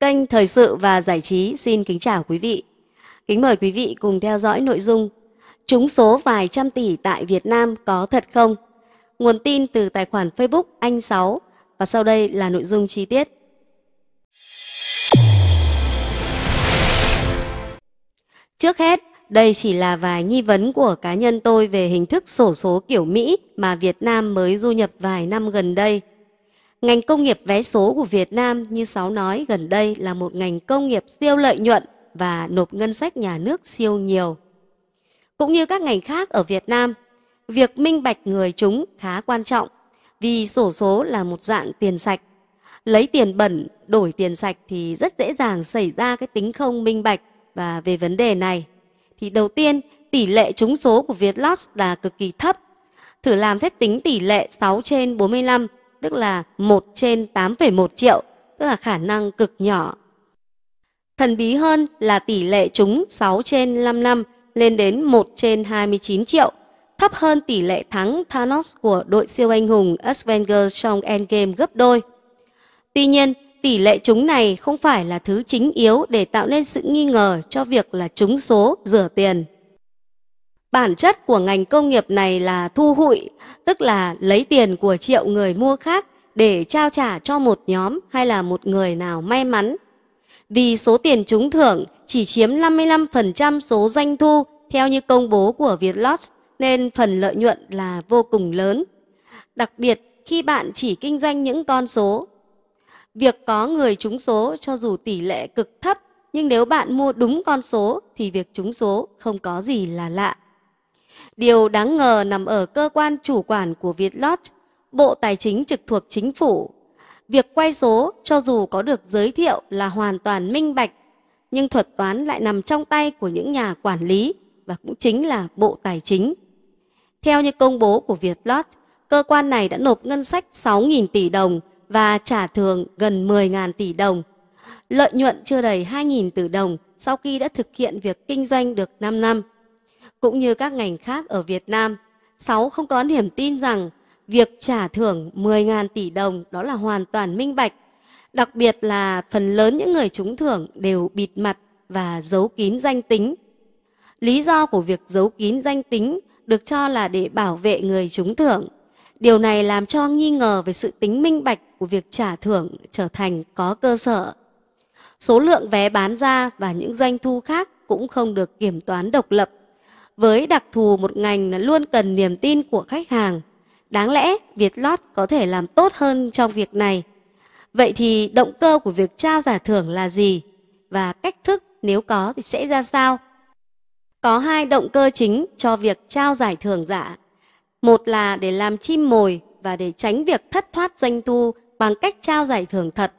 Kênh Thời sự và Giải trí xin kính chào quý vị. Kính mời quý vị cùng theo dõi nội dung Trúng số vài trăm tỷ tại Việt Nam có thật không? Nguồn tin từ tài khoản Facebook Anh Sáu và sau đây là nội dung chi tiết. Trước hết, đây chỉ là vài nghi vấn của cá nhân tôi về hình thức sổ số kiểu Mỹ mà Việt Nam mới du nhập vài năm gần đây – Ngành công nghiệp vé số của Việt Nam như Sáu nói gần đây là một ngành công nghiệp siêu lợi nhuận và nộp ngân sách nhà nước siêu nhiều. Cũng như các ngành khác ở Việt Nam, việc minh bạch người chúng khá quan trọng vì sổ số là một dạng tiền sạch. Lấy tiền bẩn đổi tiền sạch thì rất dễ dàng xảy ra cái tính không minh bạch và về vấn đề này thì đầu tiên tỷ lệ trúng số của Vietlott là cực kỳ thấp. Thử làm phép tính tỷ lệ 6 trên 45 tức là 1 trên 8,1 triệu, tức là khả năng cực nhỏ. Thần bí hơn là tỷ lệ trúng 6 trên 5 năm lên đến 1 trên 29 triệu, thấp hơn tỷ lệ thắng Thanos của đội siêu anh hùng Avengers trong Endgame gấp đôi. Tuy nhiên, tỷ lệ trúng này không phải là thứ chính yếu để tạo nên sự nghi ngờ cho việc là trúng số rửa tiền. Bản chất của ngành công nghiệp này là thu hụi, tức là lấy tiền của triệu người mua khác để trao trả cho một nhóm hay là một người nào may mắn. Vì số tiền trúng thưởng chỉ chiếm 55% số doanh thu theo như công bố của Vietlott nên phần lợi nhuận là vô cùng lớn. Đặc biệt khi bạn chỉ kinh doanh những con số. Việc có người trúng số cho dù tỷ lệ cực thấp nhưng nếu bạn mua đúng con số thì việc trúng số không có gì là lạ. Điều đáng ngờ nằm ở cơ quan chủ quản của Vietlott, Bộ Tài chính trực thuộc chính phủ. Việc quay số cho dù có được giới thiệu là hoàn toàn minh bạch, nhưng thuật toán lại nằm trong tay của những nhà quản lý và cũng chính là Bộ Tài chính. Theo như công bố của Vietlott, cơ quan này đã nộp ngân sách 6.000 tỷ đồng và trả thường gần 10.000 tỷ đồng. Lợi nhuận chưa đầy 2.000 tỷ đồng sau khi đã thực hiện việc kinh doanh được 5 năm cũng như các ngành khác ở Việt Nam. 6. Không có niềm tin rằng việc trả thưởng 10.000 tỷ đồng đó là hoàn toàn minh bạch. Đặc biệt là phần lớn những người trúng thưởng đều bịt mặt và giấu kín danh tính. Lý do của việc giấu kín danh tính được cho là để bảo vệ người trúng thưởng. Điều này làm cho nghi ngờ về sự tính minh bạch của việc trả thưởng trở thành có cơ sở. Số lượng vé bán ra và những doanh thu khác cũng không được kiểm toán độc lập. Với đặc thù một ngành là luôn cần niềm tin của khách hàng, đáng lẽ Vietlot có thể làm tốt hơn trong việc này. Vậy thì động cơ của việc trao giải thưởng là gì? Và cách thức nếu có thì sẽ ra sao? Có hai động cơ chính cho việc trao giải thưởng giả. Một là để làm chim mồi và để tránh việc thất thoát doanh thu bằng cách trao giải thưởng thật.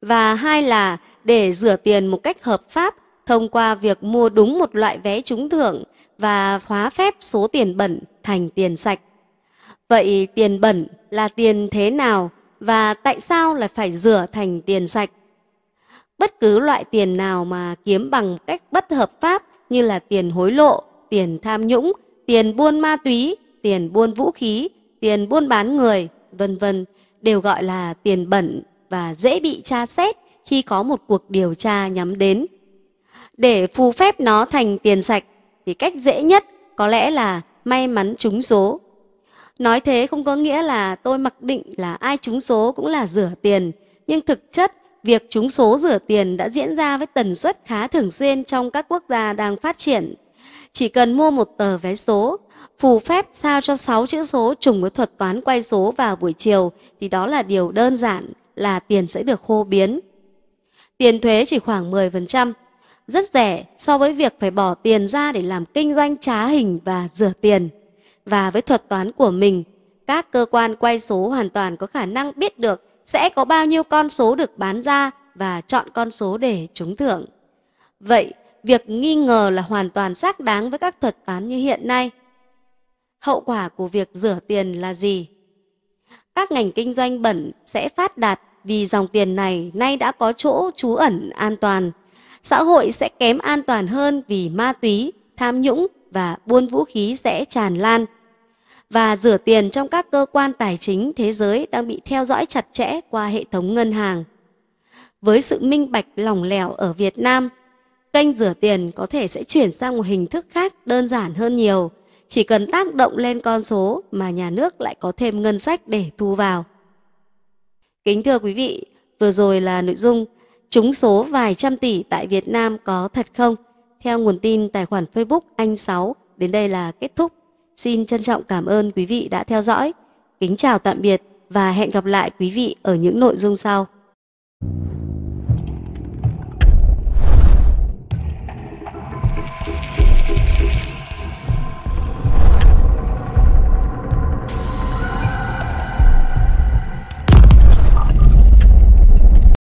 Và hai là để rửa tiền một cách hợp pháp thông qua việc mua đúng một loại vé trúng thưởng và hóa phép số tiền bẩn thành tiền sạch. Vậy tiền bẩn là tiền thế nào và tại sao lại phải rửa thành tiền sạch? Bất cứ loại tiền nào mà kiếm bằng cách bất hợp pháp như là tiền hối lộ, tiền tham nhũng, tiền buôn ma túy, tiền buôn vũ khí, tiền buôn bán người, vân vân đều gọi là tiền bẩn và dễ bị tra xét khi có một cuộc điều tra nhắm đến. Để phù phép nó thành tiền sạch, thì cách dễ nhất có lẽ là may mắn trúng số. Nói thế không có nghĩa là tôi mặc định là ai trúng số cũng là rửa tiền, nhưng thực chất việc trúng số rửa tiền đã diễn ra với tần suất khá thường xuyên trong các quốc gia đang phát triển. Chỉ cần mua một tờ vé số, phù phép sao cho 6 chữ số trùng với thuật toán quay số vào buổi chiều thì đó là điều đơn giản là tiền sẽ được khô biến. Tiền thuế chỉ khoảng 10%, rất rẻ so với việc phải bỏ tiền ra để làm kinh doanh trá hình và rửa tiền. Và với thuật toán của mình, các cơ quan quay số hoàn toàn có khả năng biết được sẽ có bao nhiêu con số được bán ra và chọn con số để trúng thưởng. Vậy, việc nghi ngờ là hoàn toàn xác đáng với các thuật toán như hiện nay. Hậu quả của việc rửa tiền là gì? Các ngành kinh doanh bẩn sẽ phát đạt vì dòng tiền này nay đã có chỗ trú ẩn an toàn – xã hội sẽ kém an toàn hơn vì ma túy, tham nhũng và buôn vũ khí sẽ tràn lan. Và rửa tiền trong các cơ quan tài chính thế giới đang bị theo dõi chặt chẽ qua hệ thống ngân hàng. Với sự minh bạch lỏng lẻo ở Việt Nam, kênh rửa tiền có thể sẽ chuyển sang một hình thức khác đơn giản hơn nhiều, chỉ cần tác động lên con số mà nhà nước lại có thêm ngân sách để thu vào. Kính thưa quý vị, vừa rồi là nội dung trúng số vài trăm tỷ tại Việt Nam có thật không? Theo nguồn tin tài khoản Facebook Anh Sáu đến đây là kết thúc. Xin trân trọng cảm ơn quý vị đã theo dõi. Kính chào tạm biệt và hẹn gặp lại quý vị ở những nội dung sau. Thank you.